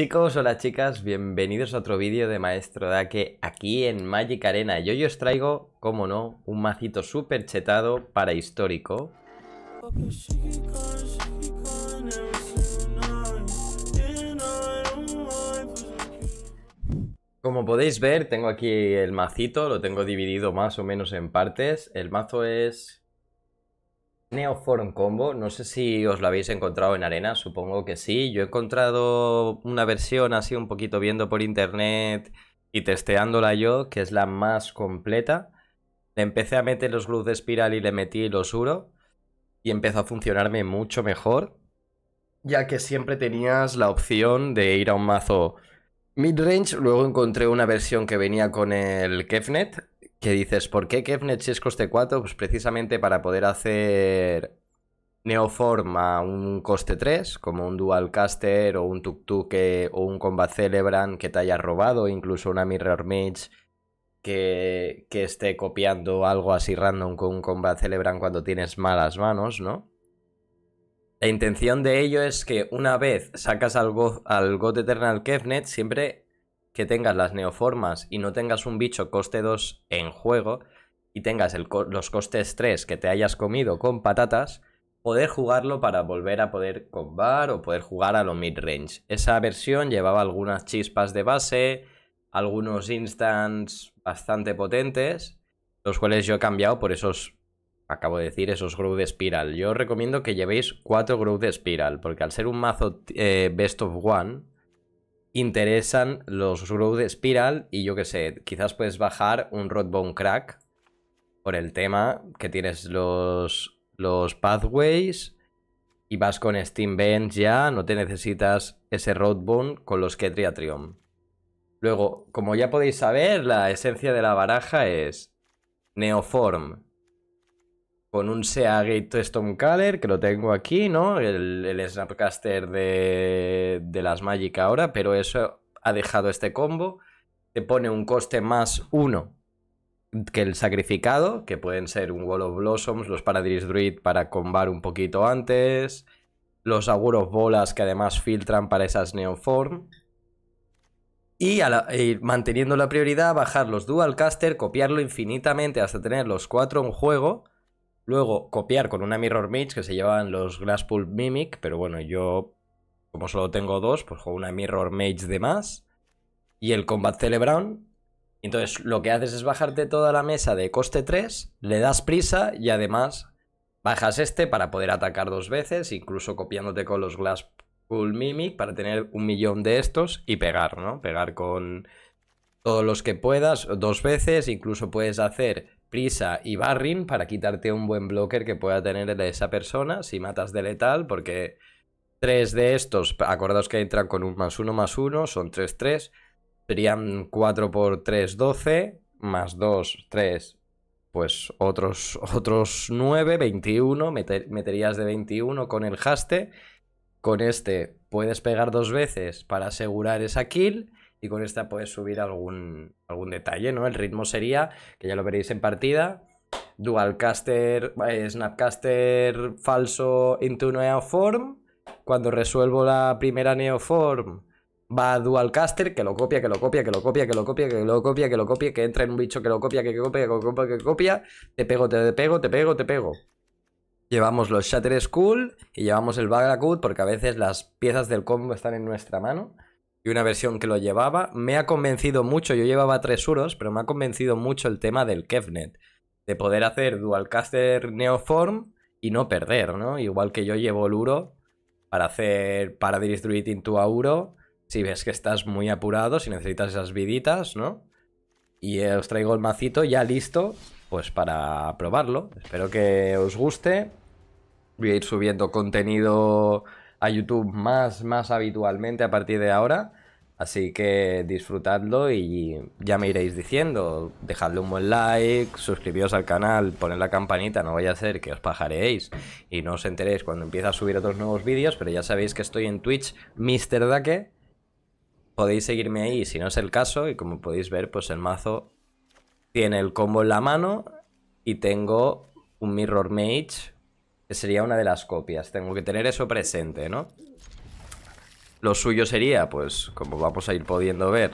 Chicos, hola chicas, bienvenidos a otro vídeo de Maestro Dake aquí en Magic Arena y hoy os traigo, como no, un macito super chetado para histórico. Como podéis ver, tengo aquí el macito, lo tengo dividido más o menos en partes. El mazo es Neoform Combo, no sé si os lo habéis encontrado en arena, supongo que sí. Yo he encontrado una versión así un poquito viendo por internet y testeándola yo, que es la más completa. Le empecé a meter los glues de espiral y le metí los uro y empezó a funcionarme mucho mejor, ya que siempre tenías la opción de ir a un mazo midrange. Luego encontré una versión que venía con el Kefnet que dices, ¿por qué Kefnet si es coste 4? Pues precisamente para poder hacer Neoform a un coste 3, como un Dual Caster o un Tuk-Tuk eh, o un Combat Celebrant que te haya robado, incluso una Mirror Mage que, esté copiando algo así random con un Combat Celebrant cuando tienes malas manos, ¿no? La intención de ello es que una vez sacas al, God Eternal Kefnet, siempre que tengas las neoformas y no tengas un bicho coste 2 en juego y tengas los costes 3 que te hayas comido con patatas, poder jugarlo para volver a poder combar o poder jugar a lo mid-range. Esa versión llevaba algunas chispas de base, algunos instants bastante potentes, los cuales yo he cambiado por esos, acabo de decir, esos growth de Spiral. Yo recomiendo que llevéis 4 growth de Spiral, porque al ser un mazo eh, Best of One, interesan los Road Spiral y yo que sé, quizás puedes bajar un roadbone Crack por el tema que tienes los, los Pathways y vas con Steam Bench ya, no te necesitas ese roadbone con los que Luego, como ya podéis saber, la esencia de la baraja es Neoform, con un Seagate Stonecaller, que lo tengo aquí, ¿no? El, Snapcaster de, las Magic ahora, pero eso ha dejado este combo. Te pone un coste más uno que el sacrificado, que pueden ser un Wall of Blossoms, los Paradise Druid para combar un poquito antes, los Aguros Bolas que además filtran para esas Neoform. Y, manteniendo la prioridad, bajar los Dual Caster, copiarlo infinitamente hasta tener los cuatro en juego Luego, copiar con una Mirror Mage que se llevan los Glasspool Mimic, pero bueno, yo como solo tengo dos, pues juego una Mirror Mage de más y el Combat Celebrant. Entonces, lo que haces es bajarte toda la mesa de coste 3, le das prisa y además bajas este para poder atacar dos veces, incluso copiándote con los Glasspool Mimic para tener un millón de estos y pegar, ¿no? Pegar con todos los que puedas dos veces, incluso puedes hacer Prisa y Barrin para quitarte un buen blocker que pueda tener esa persona si matas de letal, porque tres de estos, acordaos que entran con un más uno más uno, son 3-3, serían 4 por 3, 12, más 2, 3, pues otros, otros 9, 21, meterías de 21 con el haste. Con este puedes pegar dos veces para asegurar esa kill y con esta puedes subir algún, algún detalle, ¿no? El ritmo sería, que ya lo veréis en partida, Dualcaster, eh, Snapcaster falso into Neoform. Cuando resuelvo la primera Neoform, va Dualcaster, que lo copia, que lo copia, que lo copia, que lo copia, que lo copia, que lo copia, que entra en un bicho que lo copia, que copia, que copia, que copia. Te pego, te pego, te pego, te pego. Llevamos los Shatter School y llevamos el Bagracut porque a veces las piezas del combo están en nuestra mano y una versión que lo llevaba. Me ha convencido mucho, yo llevaba tres euros, pero me ha convencido mucho el tema del Kevnet, de poder hacer Dualcaster Neoform y no perder, ¿no? Igual que yo llevo el uro para hacer para Druid into a uro, si ves que estás muy apurado, si necesitas esas viditas, ¿no? Y os traigo el macito ya listo, pues para probarlo. Espero que os guste. Voy a ir subiendo contenido a YouTube más, más habitualmente a partir de ahora. Así que disfrutadlo y ya me iréis diciendo. Dejadle un buen like, suscribíos al canal, poned la campanita, no vaya a ser que os pajareéis y no os enteréis cuando empiece a subir otros nuevos vídeos, pero ya sabéis que estoy en Twitch, Mr. Dake. Podéis seguirme ahí si no es el caso y como podéis ver, pues el mazo tiene el combo en la mano y tengo un Mirror Mage sería una de las copias. Tengo que tener eso presente, ¿no? Lo suyo sería, pues, como vamos a ir pudiendo ver.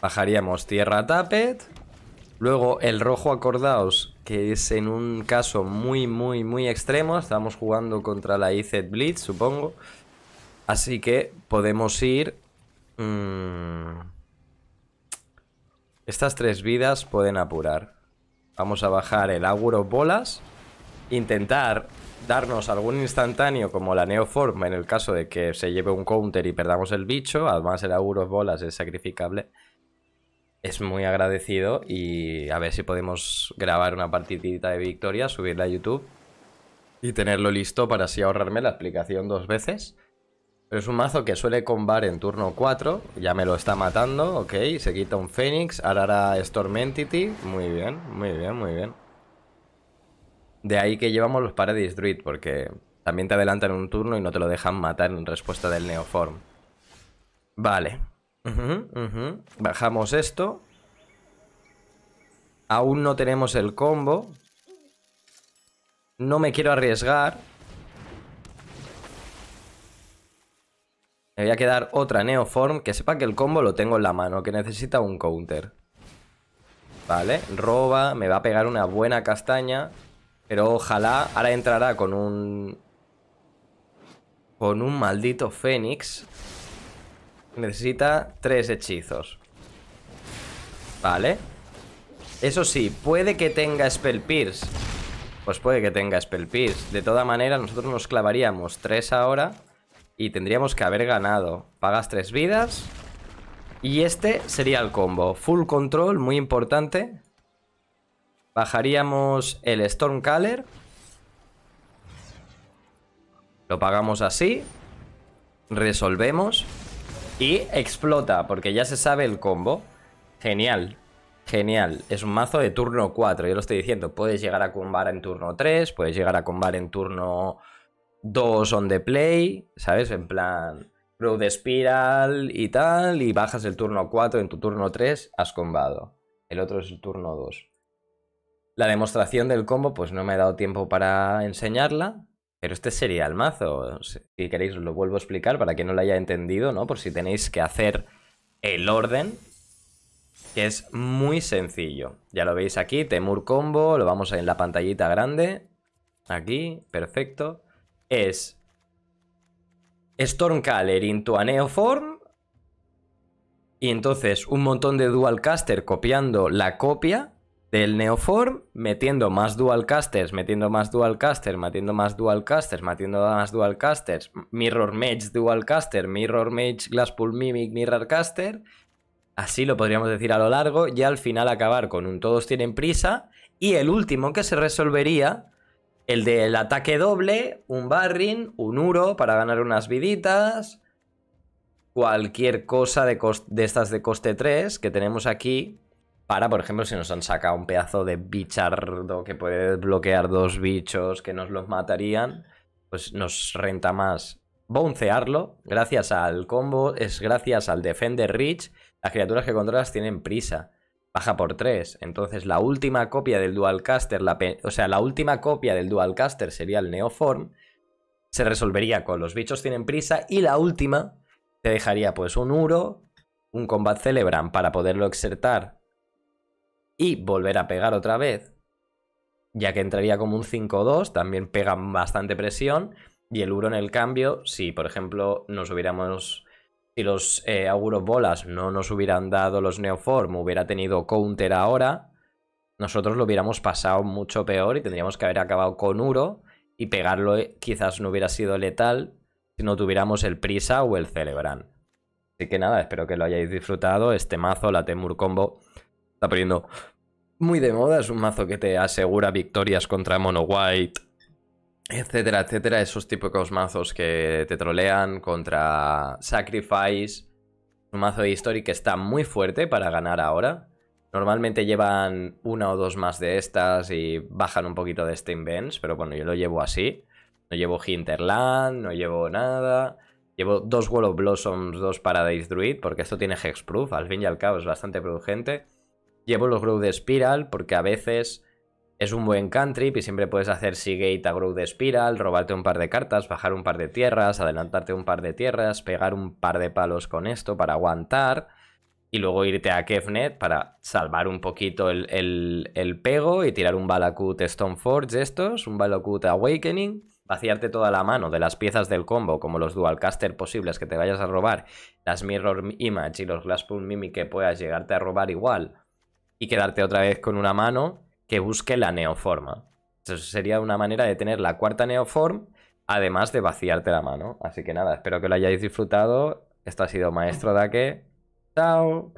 Bajaríamos tierra Tapet. Luego el rojo, acordaos, que es en un caso muy, muy, muy extremo. Estamos jugando contra la IZ Blitz, supongo. Así que podemos ir... Mmm... Estas tres vidas pueden apurar. Vamos a bajar el Auguro Bolas. Intentar darnos algún instantáneo como la Neoform en el caso de que se lleve un counter y perdamos el bicho. Además el Auguro Bolas es sacrificable. Es muy agradecido y a ver si podemos grabar una partidita de victoria, subirla a YouTube y tenerlo listo para así ahorrarme la explicación dos veces es un mazo que suele combar en turno 4. Ya me lo está matando, ok. Se quita un Fénix. Ahora hará Storm Entity. Muy bien, muy bien, muy bien. De ahí que llevamos los Paradis Druid, porque también te adelantan un turno y no te lo dejan matar en respuesta del Neoform. Vale. Bajamos esto. Aún no tenemos el combo. No me quiero arriesgar. Me voy a quedar otra Neoform que sepa que el combo lo tengo en la mano, que necesita un counter. Vale, roba, me va a pegar una buena castaña, pero ojalá ahora entrará con un... Con un maldito Fénix. Necesita tres hechizos. Vale. Eso sí, puede que tenga Spell Pierce. Pues puede que tenga Spell Pierce. De toda manera, nosotros nos clavaríamos tres ahora y tendríamos que haber ganado. Pagas tres vidas. Y este sería el combo. Full control, muy importante. Bajaríamos el Stormcaller. Lo pagamos así. Resolvemos. Y explota, porque ya se sabe el combo. Genial. Genial, es un mazo de turno 4, yo lo estoy diciendo, puedes llegar a combar en turno 3, puedes llegar a combar en turno dos on the play, ¿sabes? En plan, Road Spiral y tal, y bajas el turno 4, en tu turno 3 has combado. El otro es el turno 2. La demostración del combo, pues no me he dado tiempo para enseñarla, pero este sería el mazo. Si queréis lo vuelvo a explicar para que no lo haya entendido, ¿no? Por si tenéis que hacer el orden, que es muy sencillo. Ya lo veis aquí, Temur combo, lo vamos a en la pantallita grande. Aquí, perfecto es Stormcaller into a Neoform y entonces un montón de Dual Caster copiando la copia del Neoform, metiendo más Dual Dualcasters, metiendo más Dual Caster, metiendo más Dual Dualcasters, metiendo más Dual Dualcasters, Mirror Mage Caster, Mirror Mage Glasspool Mimic Mirror Caster. Así lo podríamos decir a lo largo y al final acabar con un todos tienen prisa y el último que se resolvería el del ataque doble, un barrin, un uro para ganar unas viditas. Cualquier cosa de, estas de coste 3 que tenemos aquí. Para, por ejemplo, si nos han sacado un pedazo de bichardo que puede desbloquear dos bichos que nos los matarían, pues nos renta más boncearlo gracias al combo, es gracias al Defender Rich Las criaturas que controlas tienen prisa baja por 3. Entonces la última copia del Dualcaster, la o sea, la última copia del Dualcaster sería el Neoform, se resolvería con los bichos tienen prisa y la última te dejaría pues un Uro, un Combat Celebran para poderlo exertar y volver a pegar otra vez, ya que entraría como un 5-2, también pega bastante presión y el Uro en el cambio, si por ejemplo nos hubiéramos si los eh, auguros bolas no nos hubieran dado los neoform, hubiera tenido counter ahora, nosotros lo hubiéramos pasado mucho peor y tendríamos que haber acabado con Uro y pegarlo eh, quizás no hubiera sido letal si no tuviéramos el Prisa o el Celebran. Así que nada, espero que lo hayáis disfrutado. Este mazo, la Temur Combo, está poniendo muy de moda. Es un mazo que te asegura victorias contra Mono White, etcétera, etcétera, esos típicos mazos que te trolean contra Sacrifice, un mazo de History que está muy fuerte para ganar ahora. Normalmente llevan una o dos más de estas y bajan un poquito de Steam Bench, pero bueno, yo lo llevo así. No llevo Hinterland, no llevo nada. Llevo dos Wall of Blossoms, dos Paradise Druid, porque esto tiene Hexproof, al fin y al cabo es bastante producente. Llevo los Grow de Spiral, porque a veces es un buen country y siempre puedes hacer Seagate a de Spiral, robarte un par de cartas, bajar un par de tierras, adelantarte un par de tierras, pegar un par de palos con esto para aguantar y luego irte a Kefnet para salvar un poquito el, el pego y tirar un Balakut Stoneforge estos, un Balakut Awakening, vaciarte toda la mano de las piezas del combo, como los Dualcaster posibles que te vayas a robar, las Mirror Image y los Glasspool Mimic que puedas llegarte a robar igual, y quedarte otra vez con una mano que busque la neoforma. Eso sería una manera de tener la cuarta neoform, además de vaciarte la mano. Así que nada, espero que lo hayáis disfrutado. Esto ha sido Maestro Dake. Chao.